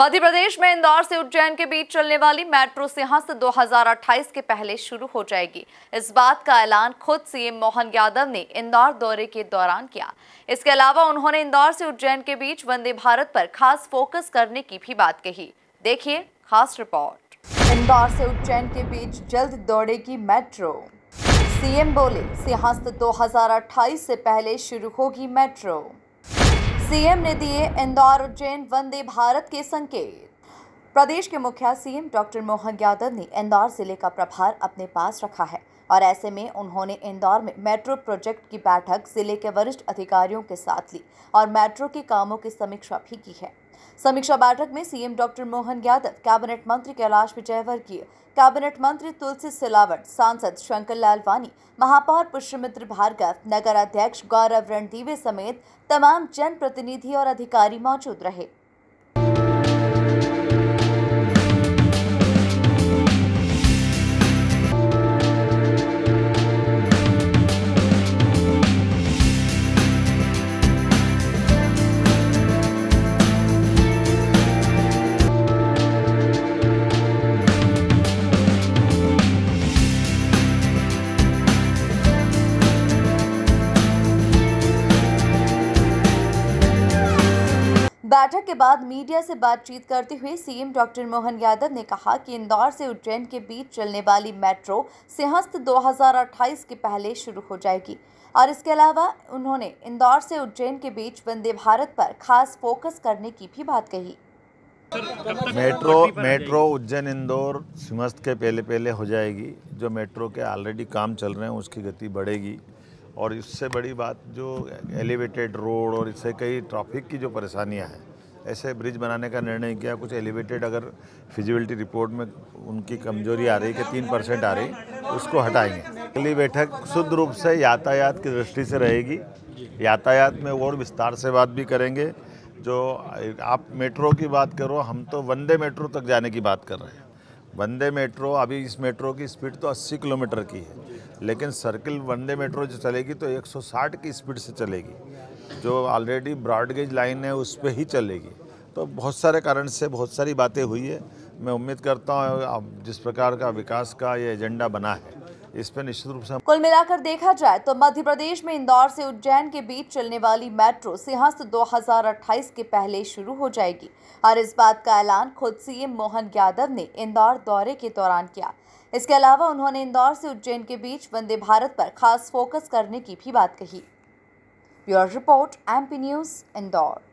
मध्य प्रदेश में इंदौर से उज्जैन के बीच चलने वाली मेट्रो सिंहस्थ 2028 के पहले शुरू हो जाएगी इस बात का ऐलान खुद सीएम मोहन यादव ने इंदौर दौरे के दौरान किया इसके अलावा उन्होंने इंदौर से उज्जैन के बीच वंदे भारत पर खास फोकस करने की भी बात कही देखिए खास रिपोर्ट इंदौर से उज्जैन के बीच जल्द दौड़ेगी मेट्रो सीएम बोले सिंहस्थ दो से पहले शुरू होगी मेट्रो सीएम ने दिए इंदौर उज्जैन वंदे भारत के संकेत प्रदेश के मुखिया सीएम डॉक्टर मोहन यादव ने इंदौर जिले का प्रभार अपने पास रखा है और ऐसे में उन्होंने इंदौर में मेट्रो प्रोजेक्ट की बैठक जिले के वरिष्ठ अधिकारियों के साथ ली और मेट्रो के कामों की समीक्षा भी की है समीक्षा बैठक में CM doctor Mohan Yadav cabinet मंत्री कैलाश विजयवर्गीय कैबिनेट मंत्री तुलसी सिलावट सांसद शंकर लालवानी महापौर पुष्यमित्र भार्गव नगर अध्यक्ष गौरव रणदीवे समेत तमाम जनप्रतिनिधि और अधिकारी मौजूद रहे बैठक के बाद मीडिया से बातचीत करते हुए सीएम डॉक्टर मोहन यादव ने कहा कि इंदौर से उज्जैन के बीच चलने वाली मेट्रो सिंहस्त 2028 के पहले शुरू हो जाएगी और इसके अलावा उन्होंने इंदौर से उज्जैन के बीच वंदे भारत पर खास फोकस करने की भी बात कही मेट्रो मेट्रो उज्जैन इंदौर सिंहस्थ के पहले पहले हो जाएगी जो मेट्रो के ऑलरेडी काम चल रहे हैं उसकी गति बढ़ेगी और इससे बड़ी बात जो एलिवेटेड रोड और इससे कई ट्रैफिक की जो परेशानियां हैं ऐसे ब्रिज बनाने का निर्णय किया कुछ एलिवेटेड अगर फिजिबिलिटी रिपोर्ट में उनकी कमजोरी आ रही है कि तीन परसेंट आ रही उसको हटाएंगे अगली बैठक शुद्ध रूप से यातायात की दृष्टि से रहेगी यातायात में और विस्तार से बात भी करेंगे जो आप मेट्रो की बात करो हम तो वंदे मेट्रो तक जाने की बात कर रहे हैं वंदे मेट्रो अभी इस मेट्रो की स्पीड तो 80 किलोमीटर की है लेकिन सर्किल वंदे मेट्रो जो चलेगी तो 160 की स्पीड से चलेगी जो ऑलरेडी ब्रॉडगेज लाइन है उस पर ही चलेगी तो बहुत सारे कारण से बहुत सारी बातें हुई है मैं उम्मीद करता हूँ अब जिस प्रकार का विकास का ये एजेंडा बना है इस पर निश्चित रूप से कुल मिलाकर देखा जाए तो मध्य प्रदेश में इंदौर से उज्जैन के बीच चलने वाली मेट्रो सिंहस्त 2028 के पहले शुरू हो जाएगी और इस बात का ऐलान खुद सीएम मोहन यादव ने इंदौर दौरे के दौरान किया इसके अलावा उन्होंने इंदौर से उज्जैन के बीच वंदे भारत पर खास फोकस करने की भी बात कही bureau report M news Indore